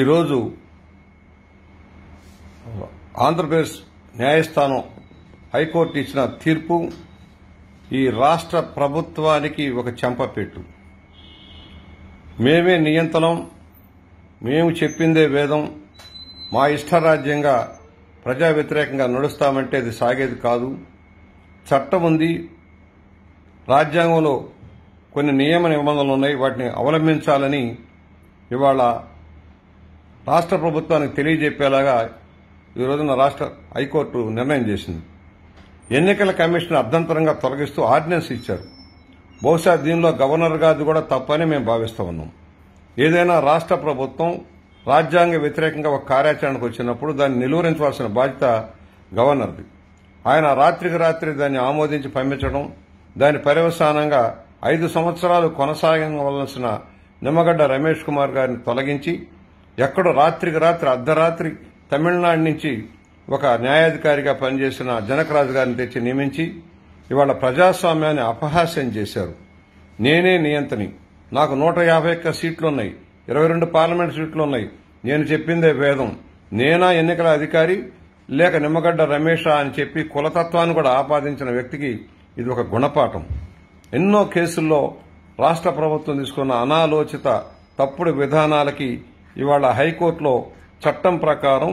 ఈరోజు ఆంధ్రప్రదేశ్ న్యాయస్థానం హైకోర్టు ఇచ్చిన తీర్పు ఈ రాష్ట్ర ప్రభుత్వానికి ఒక చెంపపెట్టు మేమే నియంత్రణం మేము చెప్పిందే వేదం మా ఇష్టరాజ్యంగా ప్రజా వ్యతిరేకంగా నడుస్తామంటే అది సాగేది కాదు చట్టం ఉంది రాజ్యాంగంలో కొన్ని నియమ నిబంధనలు ఉన్నాయి వాటిని అవలంబించాలని ఇవాళ రాష్ట్ర ప్రభుత్వానికి తెలియజెప్పేలాగా ఈ రోజున రాష్ట్ర హైకోర్టు నిర్ణయం చేసింది ఎన్నికల కమిషన్ అర్ధంతరంగా తొలగిస్తూ ఆర్డినెన్స్ ఇచ్చారు బహుశా దీనిలో గవర్నర్ గారిది కూడా తప్పని మేము భావిస్తూ ఉన్నాం ఏదైనా రాష్ట్ర ప్రభుత్వం రాజ్యాంగ వ్యతిరేకంగా ఒక కార్యాచరణకు వచ్చినప్పుడు దాన్ని నిలువరించవలసిన బాధ్యత గవర్నర్ది ఆయన రాత్రికి రాత్రి దాన్ని ఆమోదించి పంపించడం దాని పర్యవసానంగా ఐదు సంవత్సరాలు కొనసాగవలసిన నిమ్మగడ్డ రమేష్ కుమార్ గారిని తొలగించి ఎక్కడో రాత్రికి రాత్రి అర్ధరాత్రి తమిళనాడు నుంచి ఒక న్యాయాధికారిగా పనిచేసిన జనకరాజు గారిని తెచ్చి నియమించి ఇవాళ ప్రజాస్వామ్యాన్ని అపహాస్యం చేశారు నేనే నియంతని నాకు నూట యాభై ఒక్క సీట్లున్నాయి ఇరవై రెండు పార్లమెంట్ సీట్లున్నాయి నేను చెప్పిందే భేదం నేనా ఎన్నికల అధికారి లేక నిమ్మగడ్డ రమేష్ అని చెప్పి కులతత్వాన్ని కూడా ఆపాదించిన వ్యక్తికి ఇది ఒక గుణపాఠం ఎన్నో కేసుల్లో రాష్ట్ర ప్రభుత్వం తీసుకున్న అనాలోచిత తప్పుడు విధానాలకి ఇవాళ హైకోర్టులో చట్టం ప్రకారం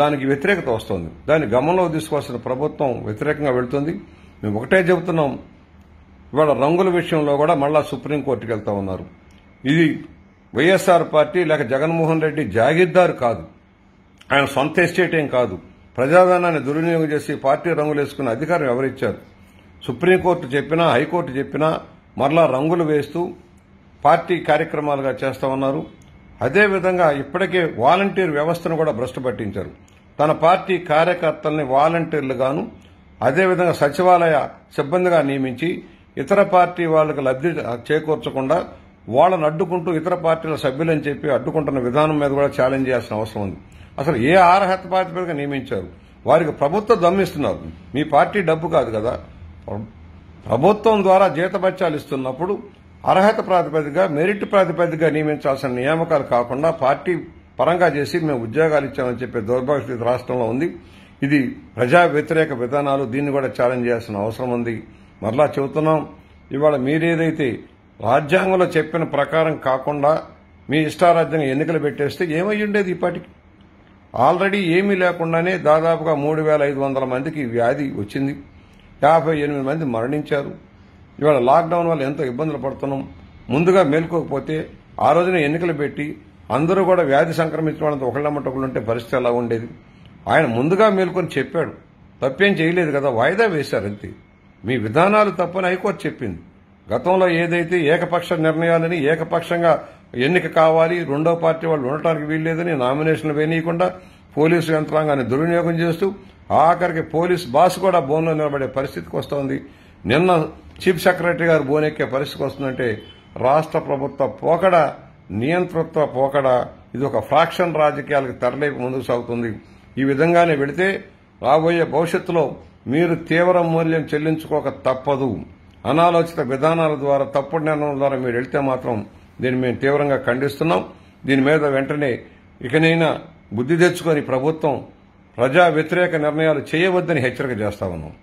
దానికి వ్యతిరేకత వస్తుంది దాన్ని గమనంలో తీసుకోవాల్సిన ప్రభుత్వం వ్యతిరేకంగా వెళుతుంది మేము ఒకటే చెబుతున్నాం ఇవాళ రంగుల విషయంలో కూడా మళ్ళా సుప్రీంకోర్టుకు వెళ్తా ఉన్నారు ఇది వైఎస్ఆర్ పార్టీ లేక జగన్మోహన్ రెడ్డి జాగిర్దారు కాదు ఆయన సొంత ఎస్టేట్ ఏం కాదు ప్రజాధనాన్ని దుర్వినియోగం చేసి పార్టీ రంగులు వేసుకునే అధికారం ఎవరిచ్చారు సుప్రీంకోర్టు చెప్పినా హైకోర్టు చెప్పినా మరలా రంగులు వేస్తూ పార్టీ కార్యక్రమాలుగా చేస్తా ఉన్నారు అదేవిధంగా ఇప్పటికే వాలంటీర్ వ్యవస్థను కూడా భ్రష్టు పట్టించారు తన పార్టీ కార్యకర్తల్ని వాలంటీర్లుగాను అదేవిధంగా సచివాలయ సిబ్బందిగా నియమించి ఇతర పార్టీ వాళ్ళకి లబ్ధి చేకూర్చకుండా వాళ్లను అడ్డుకుంటూ ఇతర పార్టీల సభ్యులని చెప్పి అడ్డుకుంటున్న విధానం మీద కూడా ఛాలెంజ్ చేయాల్సిన అవసరం ఉంది అసలు ఏ అర్హత బాధ్యతగా నియమించారు వారికి ప్రభుత్వం దమ్మిస్తున్నారు మీ పార్టీ డబ్బు కాదు కదా ప్రభుత్వం ద్వారా జీతభత్యాలు ఇస్తున్నప్పుడు అర్హత ప్రాతిపదికగా మెరిట్ ప్రాతిపదికగా నియమించాల్సిన నియామకాలు కాకుండా పార్టీ పరంగా చేసి మేము ఉద్యోగాలు ఇచ్చామని చెప్పే దౌర్భాగ్యస్థితి రాష్ట్రంలో ఉంది ఇది ప్రజా వ్యతిరేక విధానాలు దీన్ని కూడా ఛాలెంజ్ చేయాల్సిన అవసరం ఉంది మరలా చెబుతున్నాం ఇవాళ మీరేదైతే రాజ్యాంగంలో చెప్పిన ప్రకారం కాకుండా మీ ఇష్టారాజ్యాన్ని ఎన్నికలు పెట్టేస్తే ఏమై ఉండేది ఇప్పటికి ఆల్రెడీ ఏమీ లేకుండానే దాదాపుగా మూడు వేల ఐదు వందల మందికి వ్యాధి వచ్చింది యాభై ఎనిమిది మంది మరణించారు ఇవాళ లాక్డౌన్ వల్ల ఎంతో ఇబ్బందులు పడుతున్నాం ముందుగా మేల్కోకపోతే ఆ రోజున ఎన్నికలు పెట్టి అందరూ కూడా వ్యాధి సంక్రమించిన వాళ్ళంతా ఒకళ్ళు ఒకళ్ళుంటే పరిస్థితి ఎలా ఉండేది ఆయన ముందుగా మేల్కొని చెప్పాడు తప్పేం చేయలేదు కదా వాయిదా వేశారు అంతే మీ విధానాలు తప్పని హైకోర్టు చెప్పింది గతంలో ఏదైతే ఏకపక్ష నిర్ణయాలని ఏకపక్షంగా ఎన్నిక కావాలి రెండో పార్టీ వాళ్ళు ఉండటానికి వీల్లేదని నామినేషన్లు వేయనీయకుండా పోలీసు యంత్రాంగాన్ని దుర్వినియోగం చేస్తూ ఆఖరికి పోలీస్ బాస్ కూడా బోన్లో నిలబడే పరిస్థితికి వస్తోంది నిన్న చీఫ్ సెక్రటరీ గారు బోనెక్కే పరిస్థితి వస్తుందంటే రాష్ట్ర ప్రభుత్వ పోకడ నియంతృత్వ పోకడ ఇది ఒక ఫ్రాక్షన్ రాజకీయాలకు తరలేపు ముందుకు సాగుతుంది ఈ విధంగానే వెళితే రాబోయే భవిష్యత్తులో మీరు తీవ్ర మూల్యం చెల్లించుకోక తప్పదు అనాలోచిత విధానాల ద్వారా తప్పుడు నిర్ణయం ద్వారా మీరు వెళితే మాత్రం దీన్ని మేము తీవ్రంగా ఖండిస్తున్నాం దీని మీద వెంటనే ఇకనైనా బుద్ధి తెచ్చుకొని ప్రభుత్వం ప్రజా వ్యతిరేక నిర్ణయాలు చేయవద్దని హెచ్చరిక చేస్తా ఉన్నాం